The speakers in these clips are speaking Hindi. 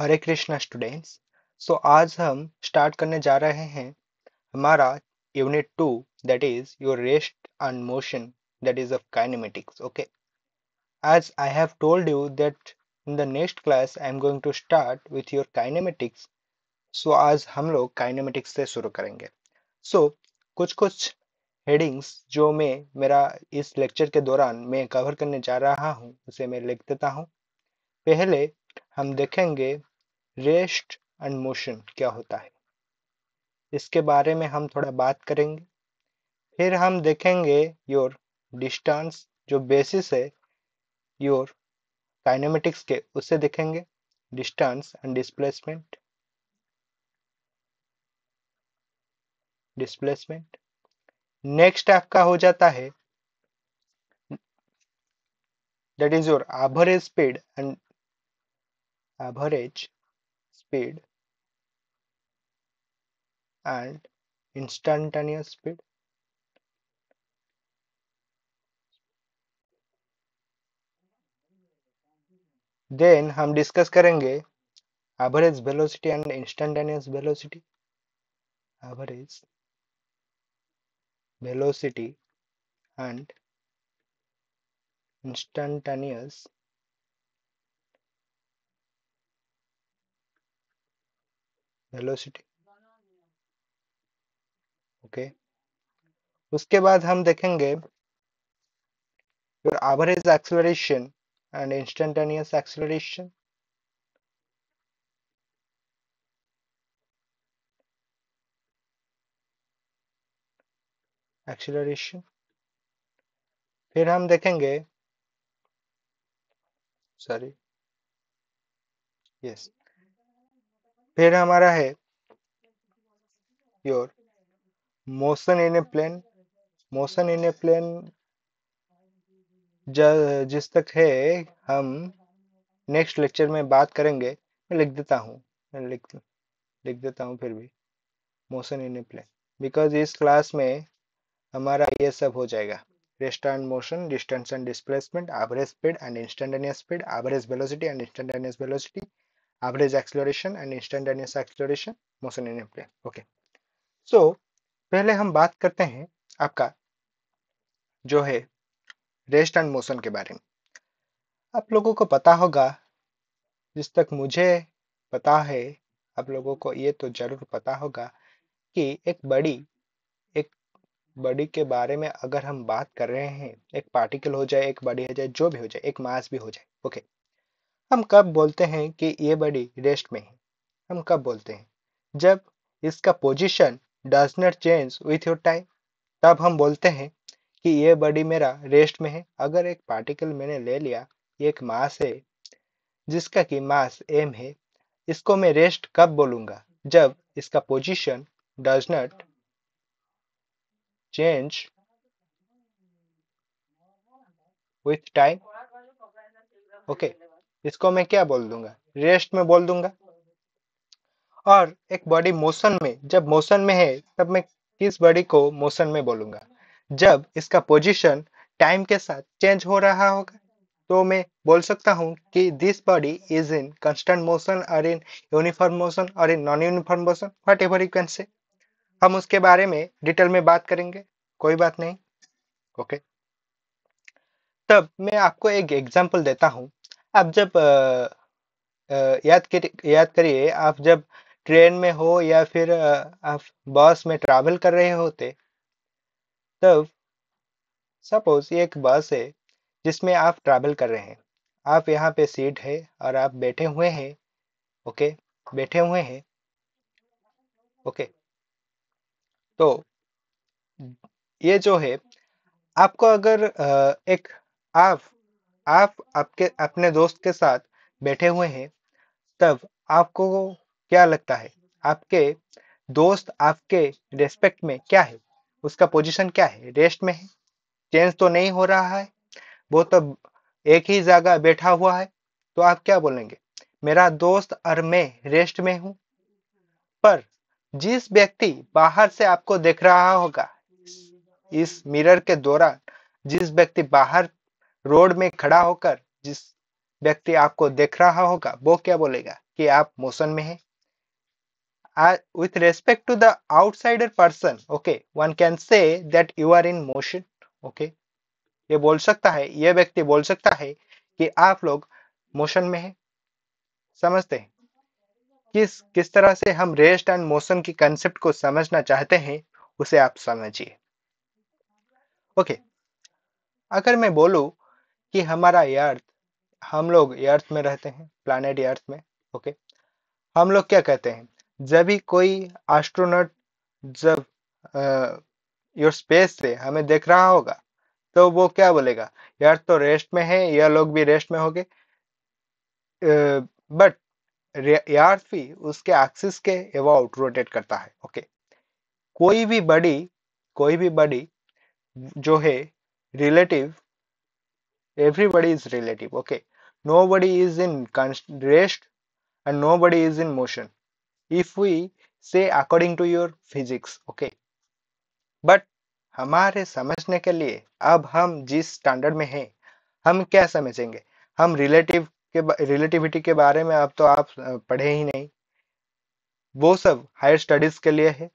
हरे कृष्णा स्टूडेंट्स सो आज हम स्टार्ट करने जा रहे हैं हमारा unit two that is your rest and motion that is of kinematics okay as I have told you that in the next class I am going to start with your kinematics so आज हम लोग काइनेमेटिक्स से शुरू करेंगे सो so, कुछ कुछ हेडिंग्स जो मैं मेरा इस लेक्चर के दौरान मैं कवर करने जा रहा हूँ उसे मैं लिख देता हूँ पहले हम देखेंगे रेस्ट एंड मोशन क्या होता है इसके बारे में हम थोड़ा बात करेंगे फिर हम देखेंगे योर डिस्टेंस जो बेसिस है योर काइनेमेटिक्स के उसे देखेंगे distance and displacement displacement next आपका हो जाता है that is your average speed and average speed and instantaneous speed then हम डिस्कस करेंगे average velocity and instantaneous velocity average velocity and instantaneous velocity okay उसके बाद हम देखेंगे your average acceleration and instantaneous acceleration acceleration फिर हम देखेंगे सॉरी यस yes. फिर हमारा है your motion in a plane motion in a plane जिस तक है हम नेक्स्ट लेक्चर में बात करेंगे मैं लिख देता हूँ लिख लिख देता हूँ फिर भी motion in a plane because इस क्लास में हमारा ये सब हो जाएगा rest and motion distance and displacement average speed and instantaneous speed average velocity and instantaneous velocity average acceleration and instantaneous acceleration motion in a plane okay so पहले हम बात करते हैं आपका जो है रेस्ट एंड मोशन के बारे में आप लोगों को पता होगा जिस तक मुझे पता है आप लोगों को ये तो जरूर पता होगा कि एक बड़ी एक बड़ी के बारे में अगर हम बात कर रहे हैं एक पार्टिकल हो जाए एक बड़ी हो जाए जो भी हो जाए एक मास भी हो जाए ओके okay. हम कब बोलते हैं कि ये बॉडी रेस्ट में है हम कब बोलते हैं जब इसका position does not change with your time तब हम बोलते हैं कि ये बॉडी मेरा रेस्ट में है अगर एक पार्टिकल मैंने ले लिया एक मास है जिसका कि मास एम है इसको मैं रेस्ट कब बोलूंगा जब इसका position does not change with time okay इसको मैं क्या बोल दूंगा रेस्ट में बोल दूंगा और एक बॉडी मोशन में जब मोशन में है तब मैं किस बॉडी को मोशन में बोलूंगा जब इसका पोजीशन टाइम के साथ चेंज हो रहा होगा तो मैं बोल सकता हूँ कि this body is in constant motion और इन यूनिफॉर्म मोशन और in non uniform motion whatever you can say हम उसके बारे में डिटेल में बात करेंगे कोई बात नहीं ओके okay. तब मैं आपको एक एग्जाम्पल देता हूँ आप जब याद कर याद करिए आप जब ट्रेन में हो या फिर आप बस में ट्रैवल कर रहे होते तब सपोज़ ये एक बस है, जिसमें आप ट्रैवल कर रहे हैं। आप यहाँ पे सीट है और आप बैठे हुए हैं, ओके? बैठे हुए हैं। ओके। तो, ये जो है, आपको अगर एक आप आप आपके अपने दोस्त के साथ बैठे हुए हैं तब आपको क्या लगता है आपके दोस्त आपके रेस्पेक्ट में क्या है उसका पोजीशन क्या है रेस्ट में है चेंज तो नहीं हो रहा है वो तो एक ही जगह बैठा हुआ है तो आप क्या बोलेंगे मेरा दोस्त और मैं रेस्ट में हूं पर जिस व्यक्ति बाहर से आपको देख रहा होगा इस मिरर के दौरान जिस व्यक्ति बाहर रोड में खड़ा होकर जिस व्यक्ति आपको देख रहा होगा वो क्या बोलेगा कि आप मोशन में है with respect to the outsider person okay one can say that you are in motion okay ये बोल सकता है ये व्यक्ति बोल सकता है कि आप लोग मोशन में है समझते हैं किस किस तरह से हम रेस्ट एंड मोशन की कंसेप्ट को समझना चाहते हैं उसे आप समझिए ओके okay. अगर मैं बोलूं कि हमारा अर्थ हम लोग अर्थ में रहते हैं प्लानट अर्थ में ओके हम लोग क्या कहते हैं जब भी कोई एस्ट्रोनॉट जब योर स्पेस से हमें देख रहा होगा तो वो क्या बोलेगा यार तो रेस्ट में है यह लोग भी रेस्ट में होंगे बट यार भी उसके एक्सिस के अबाउट रोटेट करता है ओके कोई भी बड़ी कोई भी बड़ी जो है relative everybody is relative okay nobody is in rest and nobody is in motion if we say according to your physics okay but हमारे समझने के लिए अब हम जिस स्टैंडर्ड में हैं हम क्या समझेंगे हम रिलेटिव के रिलेटिविटी के बारे में अब तो आप पढ़े ही नहीं वो सब हायर स्टडीज के लिए है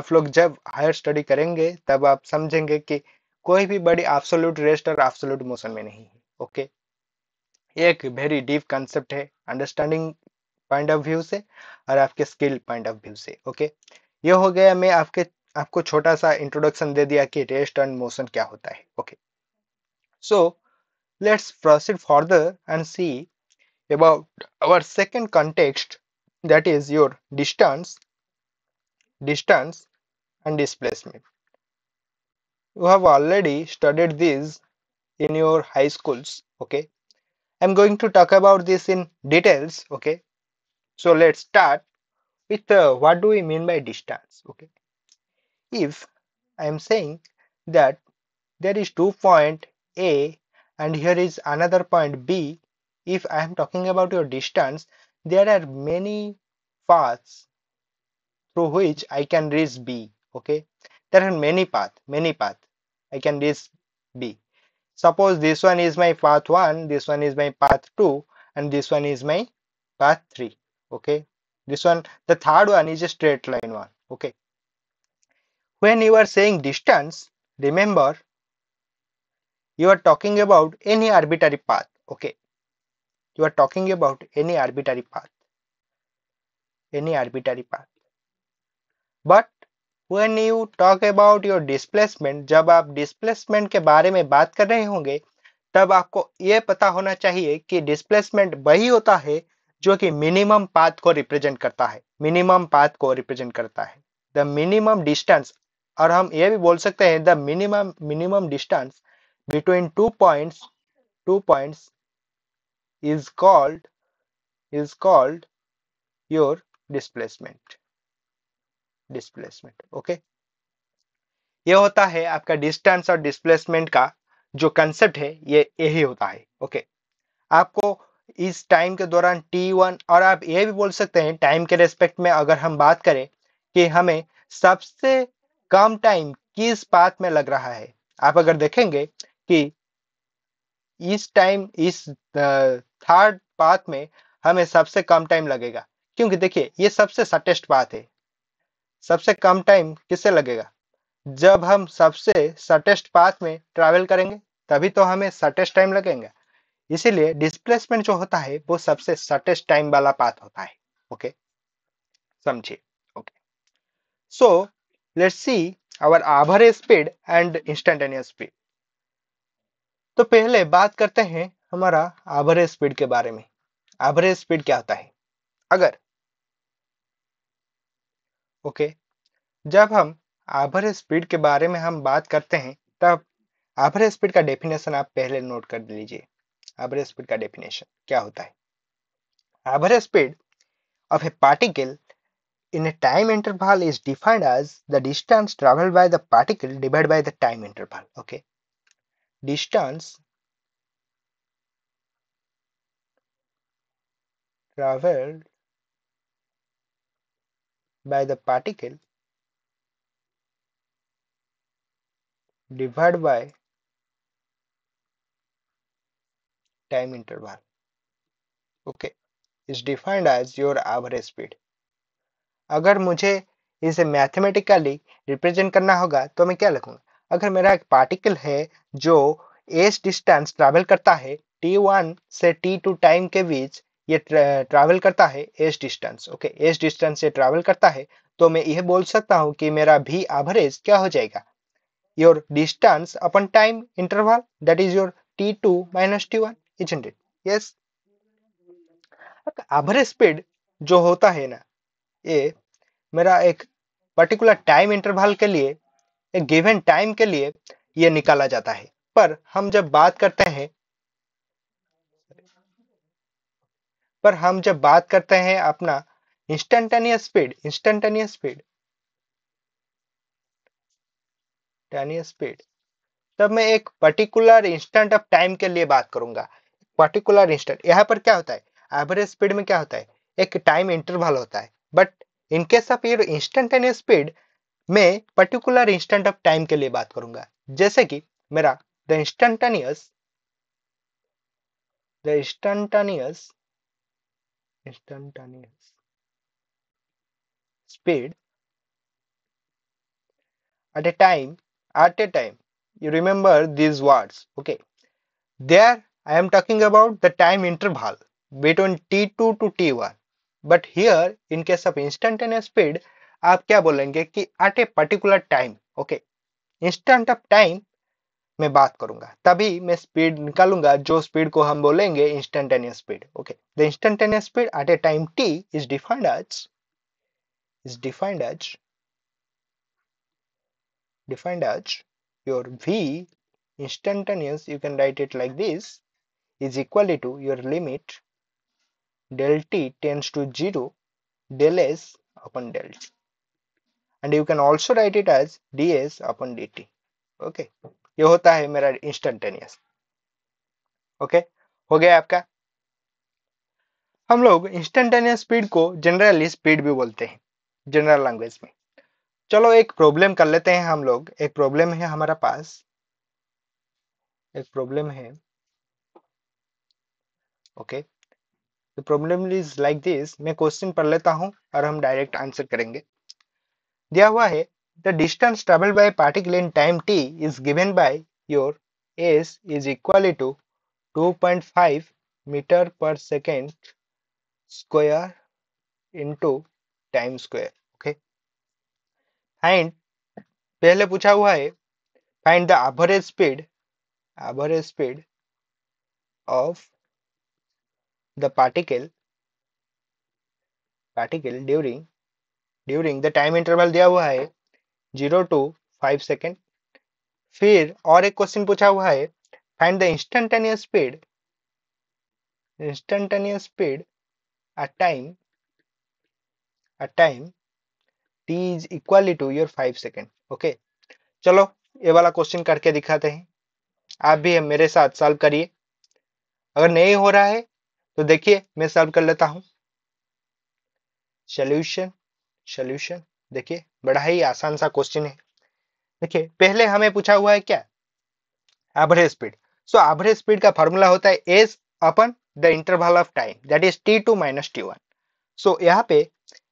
आप लोग जब हायर स्टडी करेंगे तब आप समझेंगे कि कोई भी बॉडी एब्सोल्यूट रेस्ट और एब्सोल्यूट मोशन में नहीं है ओके एक वेरी डीप कंसेप्ट है अंडरस्टैंडिंग पॉइंट ऑफ व्यू से और आपके स्किल पॉइंट ऑफ व्यू से ओके ये हो गया मैं आपके आपको छोटा सा इंट्रोडक्शन दे दिया कि रेस्ट एंड मोशन क्या होता है okay so let's proceed further and see about our second context that is your distance distance and displacement you have already studied these in your high schools okay i'm going to talk about this in details okay so let's start with uh, what do we mean by distance okay if i am saying that there is two point a and here is another point b if i am talking about your distance there are many paths through which i can reach b okay there are many path many path i can this b suppose this one is my path 1 this one is my path 2 and this one is my path 3 okay this one the third one is a straight line one okay when you are saying distance remember you are talking about any arbitrary path okay you are talking about any arbitrary path any arbitrary path but when you talk about your displacement जब आप displacement के बारे में बात कर रहे होंगे तब आपको ये पता होना चाहिए कि displacement वही होता है जो कि minimum path को represent करता है minimum path को represent करता है the minimum distance और हम ये भी बोल सकते हैं the minimum minimum distance between two points two points is called is called your displacement displacement okay ये होता है आपका डिस्टेंस और डिस्प्लेसमेंट का जो कंसेप्ट है ये यही होता है ओके आपको इस टाइम के दौरान टी वन और आप ये भी बोल सकते हैं टाइम के रेस्पेक्ट में अगर हम बात करें कि हमें सबसे कम टाइम किस पाथ में लग रहा है आप अगर देखेंगे कि इस टाइम इस थर्ड पाथ में हमें सबसे कम टाइम लगेगा क्योंकि देखिए ये सबसे सटेस्ट पाथ है सबसे कम टाइम किसे लगेगा जब हम सबसे शर्टेस्ट पाथ में ट्रैवल करेंगे तभी तो हमें शर्टेस्ट टाइम लगेंगे इसीलिए डिस्प्लेसमेंट जो होता है वो सबसे शर्टेस्ट टाइम वाला पाथ होता है ओके समझिए okay so let's see our average speed and instantaneous speed तो पहले बात करते हैं हमारा एवरेज स्पीड के बारे में एवरेज स्पीड क्या होता है अगर ओके जब हम आभर स्पीड के बारे में हम बात करते हैं तब आभर स्पीड का डेफिनेशन आप पहले नोट कर लीजिए आभर स्पीड का डेफिनेशन क्या होता है average speed of a particle in a time interval is defined as the distance travel by the particle divide by the time interval okay distance travelled by the particle divided by time interval okay is defined as your average speed agar mujhe इसे मैथमेटिकली रिप्रेजेंट करना होगा तो मैं क्या लिखूंगा अगर मेरा एक पार्टिकल है जो एस डिस्टेंस ट्रैवल करता है टी वन से टी टू टाइम के बीच ये ट्रैवल करता है S distance okay S distance से ट्रैवल करता है तो मैं यह बोल सकता हूँ कि मेरा भी एवरेज क्या हो जाएगा your distance upon time interval that is your T two minus T one is hundred yes average speed जो होता है ना ये मेरा एक पर्टिकुलर टाइम इंटरवल के लिए एक गिवन टाइम के लिए ये निकाला जाता है पर हम जब बात करते हैं पर हम जब बात करते हैं अपना instantaneous speed instantaneous speed instantaneous speed तब मैं एक पर्टिकुलर इंस्टेंट ऑफ टाइम के लिए बात करूंगा पर्टिकुलर इंस्टेंट यहाँ पर क्या होता है एवरेज स्पीड में क्या होता है एक टाइम इंटरवल होता है बट इनकेस ऑफ ये इंस्टेंटेनियस स्पीड में पर्टिकुलर इंस्टेंट ऑफ टाइम के लिए बात करूंगा जैसे कि मेरा the instantaneous the instantaneous instantaneous speed at a time at a time you remember these words okay there i am talking about the time interval between t2 to t1 but here in case of instantaneous speed आप क्या बोलेंगे कि at a particular time okay instant of time मैं बात करूंगा तभी मैं स्पीड निकालूंगा जो स्पीड को हम बोलेंगे instantaneous speed okay the instantaneous speed at a time T is defined as is defined as defined as your V instantaneous you can write it like this is equal to your limit del T tends to zero del S upon del and you can also write it as D S upon D T okay ये होता है मेरा इंस्टेंटेनियस ओके हो गया आपका हम लोग इंस्टेंटेनियस स्पीड को जनरली स्पीड भी बोलते हैं जनरल लैंग्वेज में चलो एक प्रॉब्लम कर लेते हैं हम लोग एक प्रॉब्लम है हमारा पास एक प्रॉब्लम है okay the problem is like this मैं क्वेश्चन पढ़ लेता हूं और हम डायरेक्ट आंसर करेंगे दिया हुआ है The distance traveled by a particle in time t is given by your s is equal to 2.5 meter per second square into time square okay find pehle pucha hua hai find the average speed average speed of the particle particle during during the time interval diya hua hai zero to five second फिर और एक क्वेश्चन पूछा हुआ है find the instantaneous speed instantaneous speed at time at time t is equally to your five second okay चलो ये वाला क्वेश्चन करके दिखाते हैं आप भी मेरे साथ सॉल्व करिए अगर नहीं हो रहा है तो देखिए मैं सॉल्व कर लेता हूं सोल्यूशन सोल्यूशन देखिए बड़ा ही आसान सा क्वेश्चन है देखिए पहले हमें पूछा हुआ है क्या average speed so average speed का फॉर्मूला होता है S upon the interval of time that is T two minus T one so यहाँ पे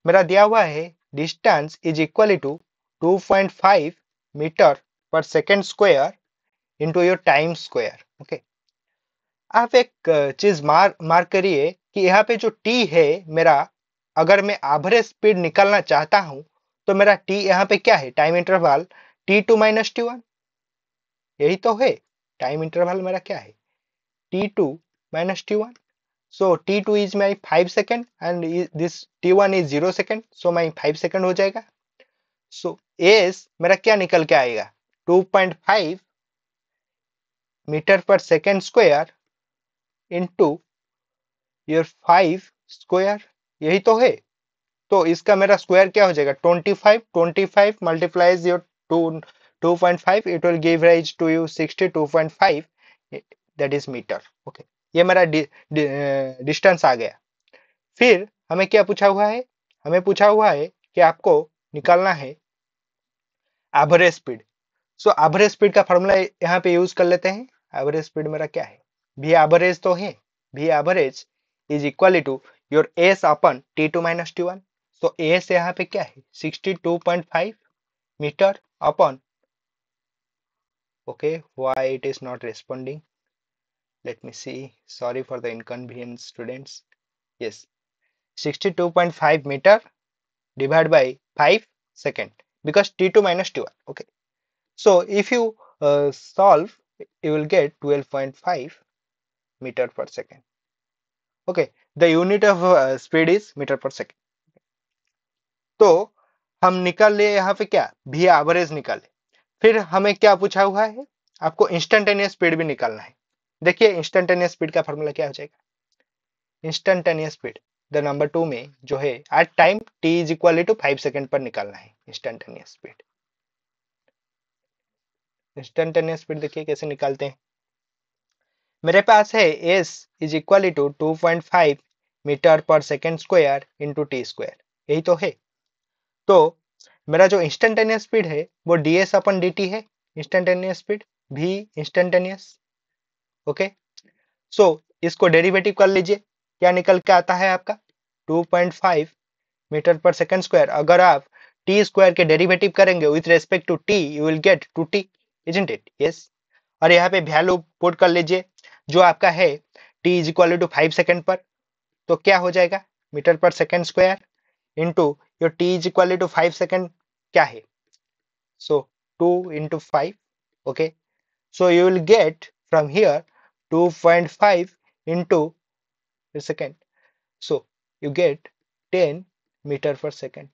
मेरा दिया हुआ है distance is equal to two point five meter per second square into your time square okay आप एक चीज मार मार्क करिए कि यहाँ पे जो टी है मेरा अगर मैं आभरे स्पीड निकालना चाहता हूँ तो मेरा t यहाँ पे क्या है time interval T two minus T one यही तो है टाइम इंटरवाल मेरा क्या है T two minus T one so T two is my five second and this T one is zero second so my five second हो जाएगा सो so, एस मेरा क्या निकल के आएगा two point five meter per second square into your five square यही तो है तो इसका मेरा स्क्वायर क्या हो जाएगा twenty five twenty five multiplies your two two point five it will give rise to you sixty two point five that is meter okay ये मेरा डिस्टेंस आ गया फिर हमें क्या पूछा हुआ है हमें पूछा हुआ है कि आपको निकालना है average speed so average speed का फॉर्मूला यहाँ पे यूज कर लेते हैं एवरेज स्पीड मेरा क्या है भी एवरेज तो है भी average is equal to your S upon T two minus T one So S यहाँ पे क्या है 62.5 meter upon okay why it is not responding let me see sorry for the inconvenience students yes 62.5 meter divided by 5 second because t2 minus t1 okay so if you uh, solve you will get 12.5 meter per second okay the unit of uh, speed is meter per second तो हम निकाल लिए यहाँ पे क्या भी एवरेज निकाले फिर हमें क्या पूछा हुआ है आपको इंस्टेंटेनियस स्पीड भी निकालना है देखिए इंस्टेंटेनियस स्पीड का फॉर्मूला क्या हो जाएगा instantaneous speed the number two में जो है at time T is equal to five second पर निकालना है इंस्टेंटेनियस स्पीड इंस्टेंटेनियस स्पीड देखिए कैसे निकालते हैं मेरे पास है S is equal to two point five meter per second square into T square यही तो है तो मेरा जो इंस्टेंटेनियस स्पीड है वो D S upon D T है इंस्टेंटेनियस स्पीड भी इंस्टेंटेनियस ओके सो इसको डेरिवेटिव कर लीजिए क्या निकल के आता है आपका 2.5 मीटर पर सेकंड स्क्वायर अगर आप टी स्क्वायर के डेरिवेटिव करेंगे with respect to T you will get two T isn't it yes और यहाँ पे वैल्यू पुट कर लीजिए जो आपका है T is equal to five second पर तो क्या हो जाएगा meter per second square into your t is equal to five second क्या है so two into five okay so you will get from here two point five into second so you get ten meter per second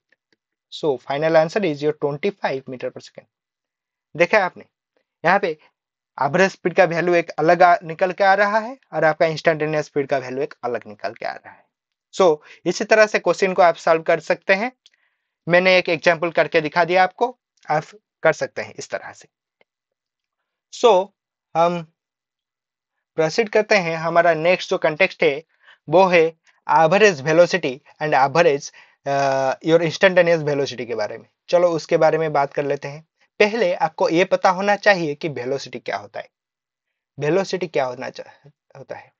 so final answer is your twenty five meter per second देखा आपने यहाँ पे एवरेज स्पीड का वैल्यू एक अलग निकल के आ रहा है और आपका इंस्टेंटेनियस स्पीड का वैल्यू एक अलग निकल के आ रहा है सो so, इसी तरह से क्वेश्चन को आप सॉल्व कर सकते हैं मैंने एक एग्जाम्पल करके दिखा दिया आपको आप कर सकते हैं इस तरह से सो so, हम प्रोसीड करते हैं हमारा नेक्स्ट जो कंटेक्सट है वो है average velocity and average your instantaneous velocity के बारे में चलो उसके बारे में बात कर लेते हैं पहले आपको ये पता होना चाहिए कि वेलोसिटी क्या होता है वेलोसिटी क्या होना होता है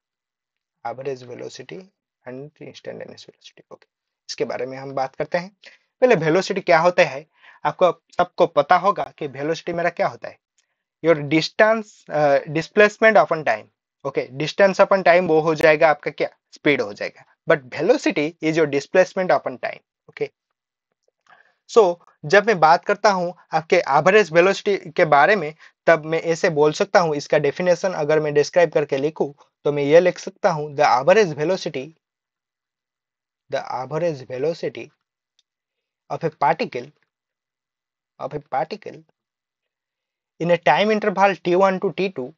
average velocity and instantaneous velocity okay इसके बारे में हम बात करते हैं पहले वेलोसिटी क्या होता है आपको सबको पता होगा कि वेलोसिटी मेरा क्या होता है your distance displacement upon time okay distance upon time वो हो जाएगा आपका क्या स्पीड हो जाएगा but velocity is your displacement upon time okay so जब मैं बात करता हूँ आपके एवरेज वेलोसिटी के बारे में तब मैं ऐसे बोल सकता हूँ इसका डेफिनेशन अगर मैं डिस्क्राइब करके लिखूँ तो मैं ये लिख सकता हूँ the average velocity the average velocity of a particle of a particle in a time interval t1 to t2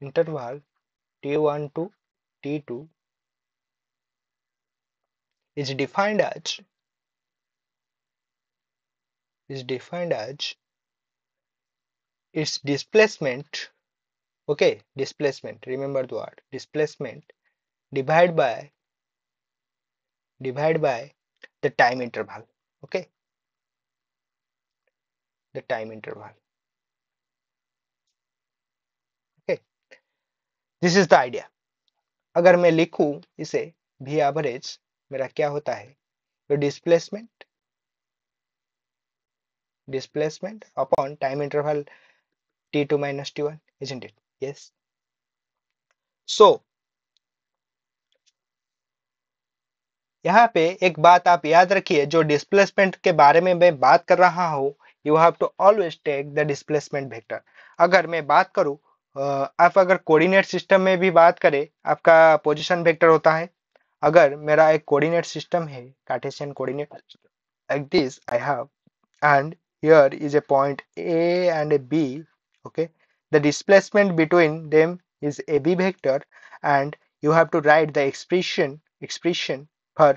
interval t1 to t2 is defined as is defined as its displacement okay displacement remember the word displacement divide by divide by the time interval okay the time interval okay this is the idea agar main likhu ise v average mera kya hota hai the displacement displacement upon time interval t2 minus t1 isn't it Yes. So, यहाँ पे एक बात आप याद रखिए जो डिस्प्लेसमेंट के बारे में मैं बात कर रहा हूँ you have to always take the displacement vector अगर मैं बात करूँ आप अगर कोऑर्डिनेट सिस्टम में भी बात करें आपका पोजीशन वेक्टर होता है अगर मेरा एक कोऑर्डिनेट सिस्टम है cartesian coordinate like this I have and here is a point A and B okay the displacement between them is a b vector and you have to write the expression expression for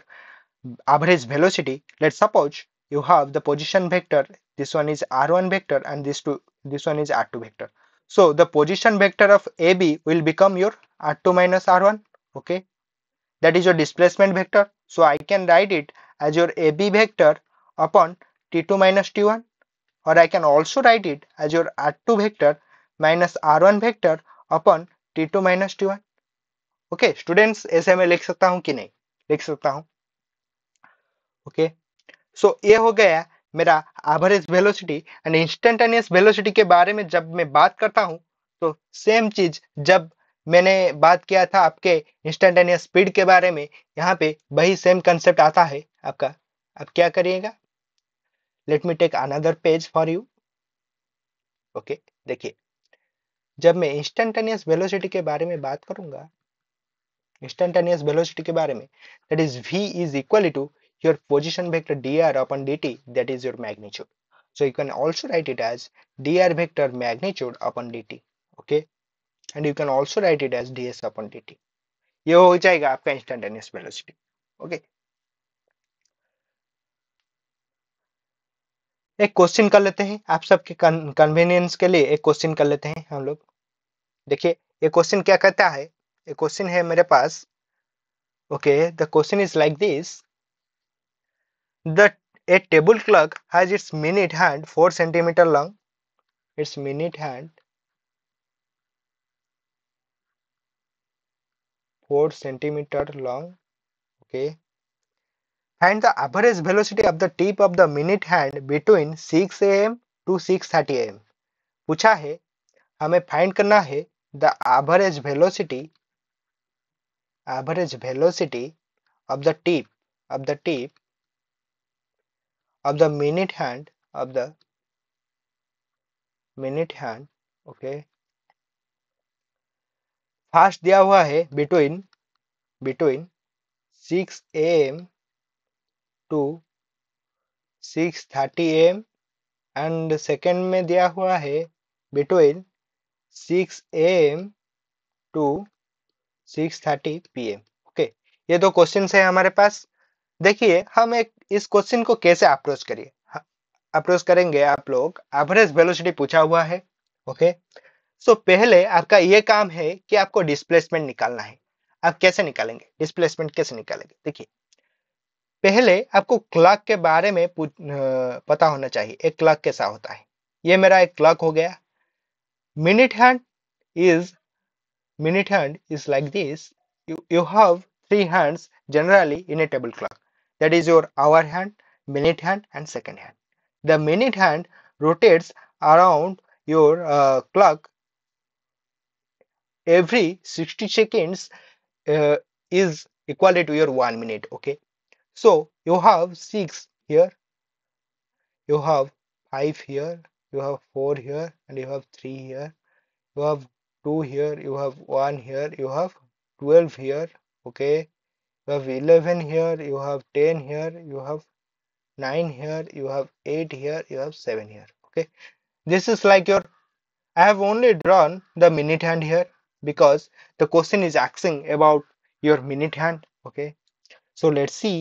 average velocity let's suppose you have the position vector this one is r1 vector and this two this one is r2 vector so the position vector of ab will become your r2 minus r1 okay that is your displacement vector so i can write it as your ab vector upon t2 minus t1 or i can also write it as your r2 vector minus R one vector upon T two minus T one okay students ऐसे मैं लिख सकता हूं कि नहीं लिख सकता हूं ओके okay. सो so, ये हो गया मेरा average velocity and instantaneous velocity के बारे में जब मैं बात करता हूं तो सेम चीज जब मैंने बात किया था आपके इंस्टेंटेनियस स्पीड के बारे में यहाँ पे वही सेम कंसेप्ट आता है आपका अब क्या करिएगा let me take another page for you okay देखिए जब मैं इंस्टेंटेनियस वेलोसिटी के बारे में बात करूंगा इंस्टेंटेनियस वेलोसिटी के बारे में that is V is equal to your position vector D R upon D T that is your magnitude so you can also write it as D R vector magnitude upon D T okay and you can also write it as D S upon D T ये हो जाएगा आपका इंस्टेंटेनियस वेलोसिटी ओके एक क्वेश्चन कर लेते हैं आप सबके कन्वीनियंस के लिए एक क्वेश्चन कर लेते हैं हम लोग देखिए ये क्वेश्चन क्या कहता है ये क्वेश्चन है मेरे पास okay the question is like this the a table clock has its minute hand four centimeter long its minute hand four centimeter long okay find the average velocity of the tip of the minute hand between six A M to six thirty A M पूछा है हमें फाइंड करना है The average velocity average velocity of the tip of the tip of the minute hand of the minute hand okay first दिया हुआ है between between six AM to six thirty AM and second में दिया हुआ है between six A M to six thirty P M okay ये दो क्वेश्चन है हमारे पास देखिए हम एक इस क्वेश्चन को कैसे अप्रोच करिए अप्रोच हाँ, करेंगे आप लोग एवरेज वेलोसिटी पूछा हुआ है ओके सो so, पहले आपका ये काम है कि आपको डिस्प्लेसमेंट निकालना है आप कैसे निकालेंगे डिस्प्लेसमेंट कैसे निकालेंगे देखिए पहले आपको क्लॉक के बारे में पता होना चाहिए एक क्लॉक कैसा होता है ये मेरा एक क्लॉक हो गया minute hand is minute hand is like this you, you have three hands generally in a table clock that is your hour hand minute hand and second hand the minute hand rotates around your uh, clock every 60 seconds uh, is equal to your one minute okay so you have six here you have five here you have 4 here and you have 3 here you have 2 here you have 1 here you have 12 here okay you have 11 here you have 10 here you have 9 here you have 8 here you have 7 here okay this is like your i have only drawn the minute hand here because the question is asking about your minute hand okay so let's see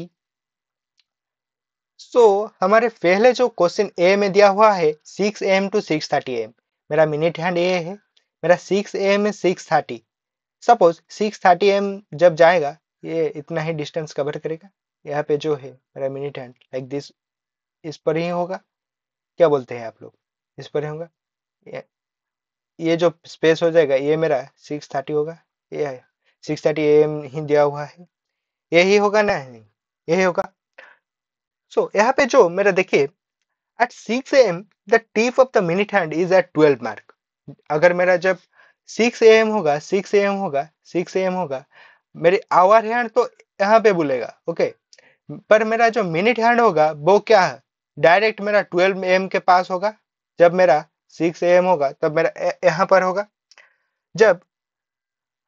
so so, हमारे पहले जो क्वेश्चन ए में दिया हुआ है six AM to six thirty AM मेरा मिनट हैंड ए है मेरा six AM six thirty suppose six thirty AM जब जाएगा ये इतना ही डिस्टेंस कवर करेगा यहाँ पे जो है मेरा मिनट हैंड लाइक दिस इस पर ही होगा क्या बोलते हैं आप लोग इस पर ही होगा ये, ये जो स्पेस हो जाएगा ये मेरा सिक्स थर्टी होगा ये सिक्स थर्टी एम ही दिया हुआ है यही होगा ना यही होगा सो so, यहाँ पे जो मेरा देखिए at six AM the tip of the minute hand is at twelve mark अगर मेरा जब सिक्स ए एम होगा सिक्स ए एम होगा सिक्स ए एम होगा मेरी आवर हैंड तो यहाँ पे बोलेगा ओके पर मेरा जो मिनिट हैंड होगा वो क्या है डायरेक्ट मेरा ट्वेल्व ए एम के पास होगा जब मेरा सिक्स ए एम होगा तब मेरा यहाँ पर होगा जब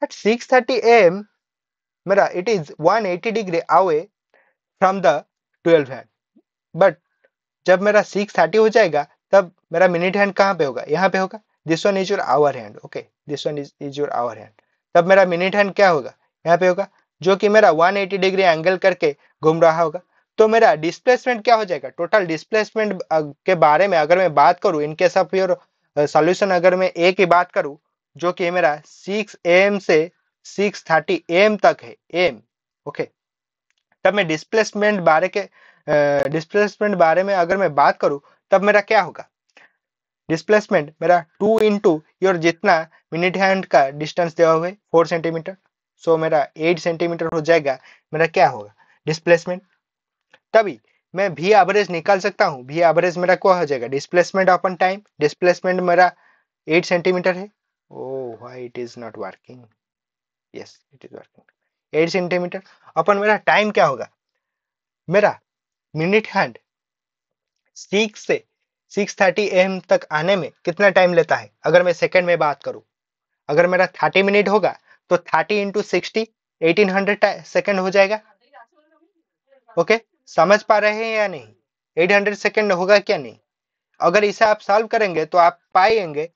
at six thirty A M मेरा it is one eighty degree away from the twelve hand but जब मेरा सिक्स थर्टी हो जाएगा तब मेरा मिनट हैंड कहाँ पे होगा यहाँ पे होगा this one is your hour hand okay this one is your hour hand तब मेरा मिनट हैंड क्या होगा यहाँ पे होगा जो कि मेरा 180 डिग्री एंगल करके घूम रहा होगा तो मेरा डिस्प्लेसमेंट क्या हो जाएगा टोटल डिस्प्लेसमेंट के बारे में अगर मैं बात करूँ इनके सब योर सोल्यूशन अगर मैं ए की बात करूँ जो कि मेरा सिक्स एम से सिक्स थर्टी एम तक है एम ओके okay. तब मैं डिस्प्लेसमेंट बारे के डिस्प्लेसमेंट बारे में अगर मैं बात करूं तब मेरा क्या होगा डिस्प्लेसमेंट मेरा टू इंटू योर जितना मिनट हैंड का डिस्टेंस दिया हुआ है फोर सेंटीमीटर सो मेरा एट सेंटीमीटर हो जाएगा मेरा क्या होगा डिस्प्लेसमेंट तभी मैं भी एवरेज निकाल सकता हूँ भी एवरेज मेरा क्या हो जाएगा डिस्प्लेसमेंट अपन टाइम डिस्प्लेसमेंट मेरा एट सेंटीमीटर है oh why it is not working yes it is working eight centimetre upon मेरा टाइम क्या होगा मेरा मिनट हैंड सिक्स से सिक्स थर्टी एम तक आने में कितना टाइम लेता है अगर मैं सेकंड में बात करूं अगर मेरा थर्टी मिनट होगा तो thirty into sixty eighteen hundred second हो जाएगा ओके okay? समझ पा रहे हैं या नहीं एट हंड्रेड सेकेंड होगा क्या नहीं अगर इसे आप सॉल्व करेंगे तो आप पाएंगे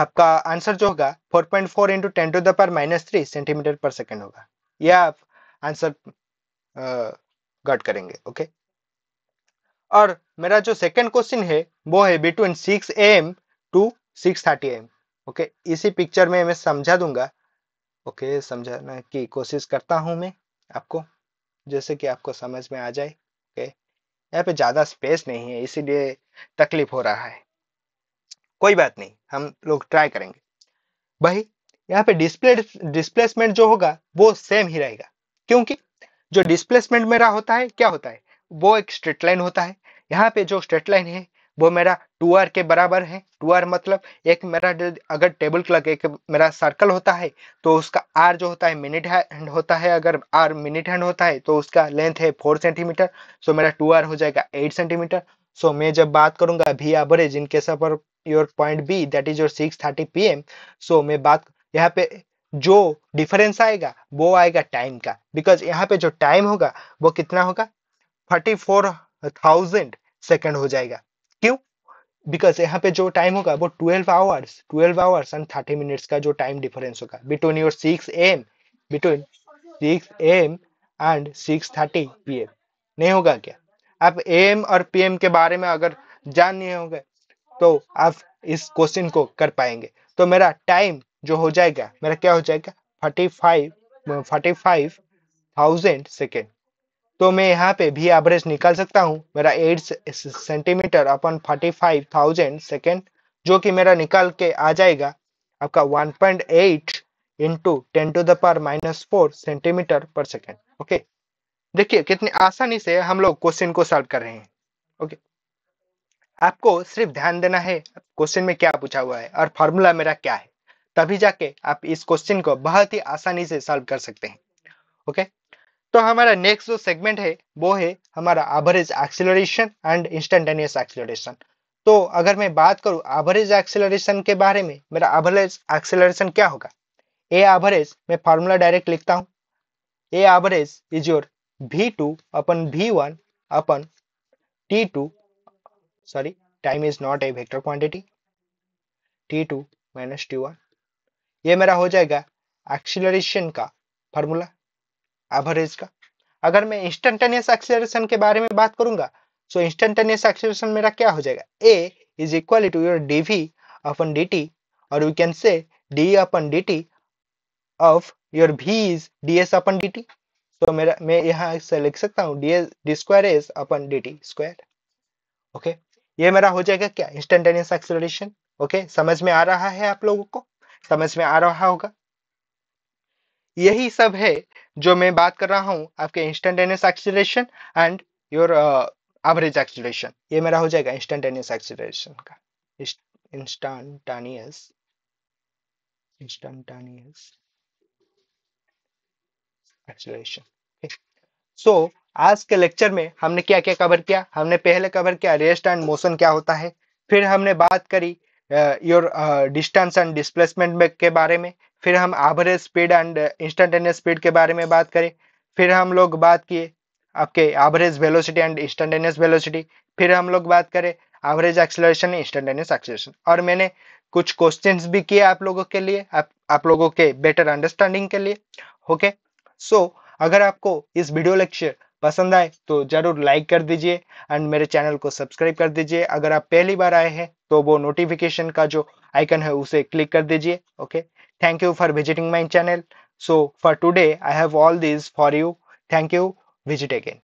आपका आंसर जो होगा four point four into ten to the minus three centimetre per second होगा ये आप आंसर गट करेंगे ओके और मेरा जो सेकंड क्वेश्चन है वो है between 6 AM to 6:30 AM okay इसी पिक्चर में मैं समझा दूंगा ओके समझाने की कोशिश करता हूं मैं आपको जैसे कि आपको समझ में आ जाए ओके यहाँ पे ज़्यादा स्पेस नहीं है इसीलिए तकलीफ हो रहा है कोई बात नहीं हम लोग ट्राई करेंगे भाई यहाँ पे डिस्प्ले डिस्प्लेसमेंट जो होगा वो सेम ही रहेगा क्योंकि जो डिस्प्लेसमेंट मेरा होता है क्या होता है वो एक स्ट्रेट लाइन होता है यहाँ पे जो स्ट्रेट लाइन है वो मेरा टू आर के बराबर है टू आर मतलब एक मेरा अगर टेबल क्लॉक एक मेरा सर्कल होता है तो उसका आर जो होता है मिनट हैंड होता है अगर आर मिनट हैंड होता है तो उसका लेंथ है फोर सेंटीमीटर सो मेरा टू आर हो जाएगा एट सेंटीमीटर सो मैं जब बात करूंगा भी एवरेज इनके सफर your point B that is your six thirty P M so मैं बात यहाँ पे जो डिफरेंस आएगा वो आएगा टाइम का बिकॉज यहाँ पे जो टाइम होगा वो कितना होगा थर्टी फोर थाउजेंड सेकेंड हो जाएगा क्यों बिकॉज यहाँ पे जो टाइम होगा वो twelve hours twelve hours and thirty minutes का जो टाइम डिफरेंस होगा between your six AM between six AM and six thirty P M नहीं होगा क्या आप एम और पी एम के बारे में अगर जान नहीं होंगे तो आप इस क्वेश्चन को कर पाएंगे तो मेरा टाइम जो हो जाएगा मेरा क्या हो जाएगा forty five forty five thousand second तो मैं यहाँ पे भी एवरेज निकाल सकता हूँ मेरा eight centimetre upon forty five thousand second जो कि मेरा निकाल के आ जाएगा आपका one point eight into ten to the power minus four centimetre per second okay देखिए कितनी आसानी से हम लोग क्वेश्चन को सॉल्व कर रहे हैं ओके आपको सिर्फ ध्यान देना है क्वेश्चन में क्या पूछा हुआ है और फॉर्मूला मेरा क्या है तभी जाके आप इस क्वेश्चन को बहुत ही आसानी से सॉल्व कर सकते हैं ओके तो हमारा नेक्स्ट जो सेगमेंट है वो है हमारा average acceleration and instantaneous acceleration तो अगर मैं बात करूं एवरेज एक्सिलरेशन के बारे में मेरा एवरेज एक्सिलरेशन क्या होगा ए एवरेज मैं फॉर्मूला डायरेक्ट लिखता हूं A average is your V two upon V one upon T two sorry time is not a vector quantity T two minus T one ये मेरा हो जाएगा एक्सीलरेशन का फॉर्मूला एवरेज का अगर मैं इंस्टेंटेनियस एक्सीलरेशन के बारे में बात करूंगा तो इंस्टेंटेनियस एक्सीलरेशन मेरा क्या हो जाएगा A is equal to your D V upon D T और we can say D upon D T of your V is D S upon D T तो मेरा मैं यहाँ से लिख सकता हूँ D S D square S upon D T square okay ये मेरा हो जाएगा क्या इंस्टेंटेनियस एक्सीलरेशन ओके समझ में आ रहा है आप लोगों को समझ में आ रहा होगा यही सब है जो मैं बात कर रहा हूं आपके instantaneous acceleration and your average acceleration ये मेरा हो जाएगा इंस्टेंटेनियस एक्सीलरेशन का इंस्टेंटेनियस इंस्टेंटेनियस एक्सीलरेशन सो आज के लेक्चर में हमने क्या क्या कवर किया हमने पहले कवर किया रेस्ट एंड मोशन क्या होता है फिर हमने बात करी योर डिस्टेंस एंड डिस्प्लेसमेंट के बारे में फिर हम average speed and instantaneous speed के बारे में बात करें फिर हम लोग बात किए आपके average velocity and instantaneous velocity फिर हम लोग बात करें एवरेज एक्सेलरेशन इंस्टेंटेनियस एक्सेलरेशन और मैंने कुछ क्वेश्चंस भी किए आप लोगों के लिए आप आप लोगों के बेटर अंडरस्टैंडिंग के लिए ओके okay? सो so, अगर आपको इस वीडियो लेक्चर पसंद आए तो जरूर लाइक कर दीजिए एंड मेरे चैनल को सब्सक्राइब कर दीजिए अगर आप पहली बार आए हैं तो वो नोटिफिकेशन का जो आइकन है उसे क्लिक कर दीजिए okay thank you for visiting my channel so for today I have all this for you thank you visit again